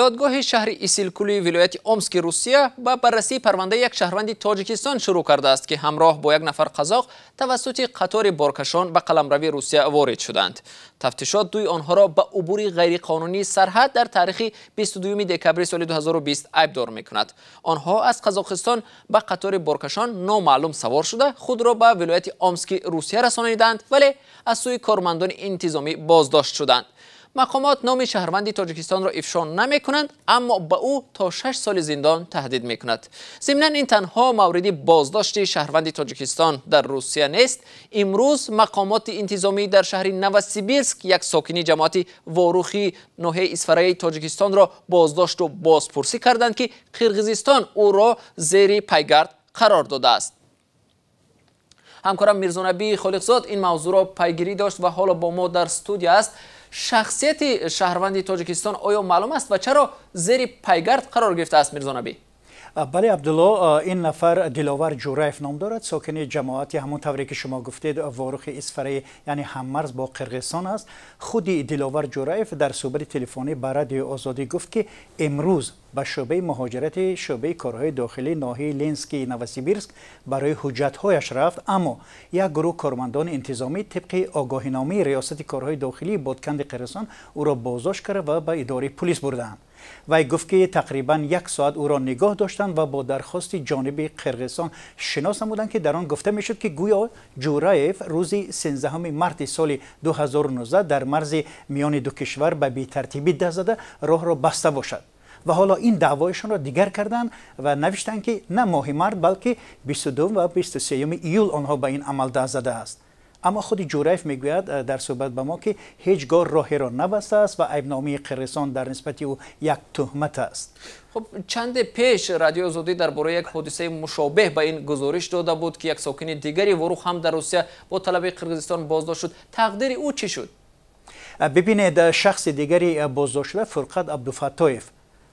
додгоҳи шаҳри исилкулии вилояти омски русия ба баррасии парвандаи як шаҳрванди тоҷикистон шурӯъ кардааст ки ҳамроҳ бо як нафар қазоқ тавассути қатори боркашон ба қаламрави русия ворид шуданд тафтишот дуи онҳоро ба убури ғайриқонунии сарҳад дар таърихи 22 декабри соли 2020 айбдор мекунад онҳо аз қазоқистон ба қатори боркашон номаълум савор шуда худро ба вилояти омски русия расониданд вале аз сӯи кормандони интизомӣ боздошт шуданд мақомот номи шаҳрванди тоҷикистонро ифшон намекунанд аммо ба ӯ то шаш соли зиндон таҳдид мекунад зимнан ин танҳо мавриди боздошти шаҳрванди тоҷикистон дар русия нест имрӯз мақомоти интизомӣ дар шаҳри новосибирск як сокини ҷамоати ворухи ноҳияи исфараи тоҷикистонро боздошту бозпурсӣ карданд ки қирғизистон ӯро зери пайгард қарор додааст ҳамкорам мирзонабии холиқзод ин мавзӯъро пайгирӣ дошт ва ҳоло бо мо дар студия аст شخصیت شهروندی تاجیکستان آیا معلوم است و چرا زیر پیگرد قرار گرفته است میرزا بله عبدالله این نفر دلاور جورایف نام دارد ساکن جماعتی همون طوری که شما گفتید واروخ اسفره یعنی هممرز با قرغستان است خود دلاور جورایف در صحبت تلفنی با رادیو آزادی گفت که امروز به شعبه مهاجرت شعبه کارهای داخلی ناحیه لینسکی نوسیبیرسک برای حجتهایش رفت اما یک گروه کارمندان انتظامی طبق آگاهینامه ریاست کارهای داخلی بادکند قرغستان او را بازداشت و به اداره پلیس بردند و گفت که تقریبا یک ساعت او را نگاه داشتند و با درخواست جانب قرغستان شناس نمودند که در آن گفته شد که گویا جورایف روز 13 مرد سال 2019 در مرز میان دو کشور به بی ترتیبی ده زده راه را بسته باشد و حالا این دعوایشان را دیگر کردند و نوشتند که نه ماه مرد بلکه 22 و 23 ایول آنها به این عمل ده زده است اما خود جورایف میگوید در صحبت با ما که هیچگاه راهی را نبسته است و ایبنامی قرسان در نسبت او یک تهمت است خب چند پیش رادیو زودی درباره یک حادثه مشابه به این گزارش داده بود که یک ساکن دیگری وروخ هم در روسیه با طلب قرغیزستان بازداشت شد تقدیر او چی شد ببینید شخص دیگری بازداشت شده فرقت عبدالفتایف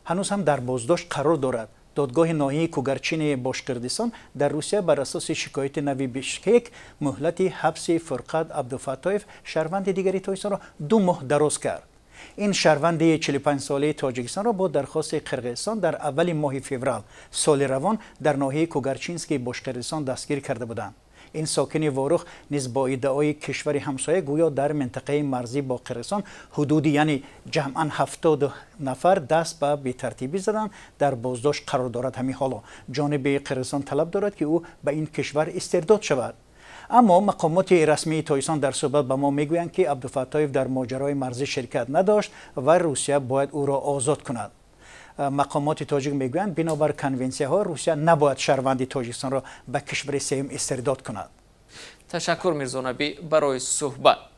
هنوز هم در بازداشت قرار دارد دادگاه نایی کوگرچینی باش در روسیه بر اساس شکایت نوی بیشکیک مهلت حبس فرقد عبدالفتایف شهروند دیگری تایسان را دو ماه درست کرد. این شهروند 45 ساله تاجیکستان را با درخواست قرقیستان در اول ماه فوریه سال روان در ناحیه کوگرچینسکی باشکردستان دستگیر کرده بودند. این ساکنی واروخ نیز با های کشور همسایه گویا در منطقه مرزی با قرستان حدود یعنی جمعا 70 نفر دست به بی‌ترتیبی زدن در بازداشت قرار دارد همین حالا جانب قرستان طلب دارد که او به این کشور استرداد شود اما مقامات رسمی تایسان در صحبت به ما میگویند که عبدالفتایف در ماجرای مرزی شرکت نداشت و روسیه باید او را آزاد کند مقامات تاجیک میگویند بنابر کنونسیه ها روسیه نباید شهروند تاجیکستان را به کشور سیم استرداد کند تشکر میرزونبی برای صحبت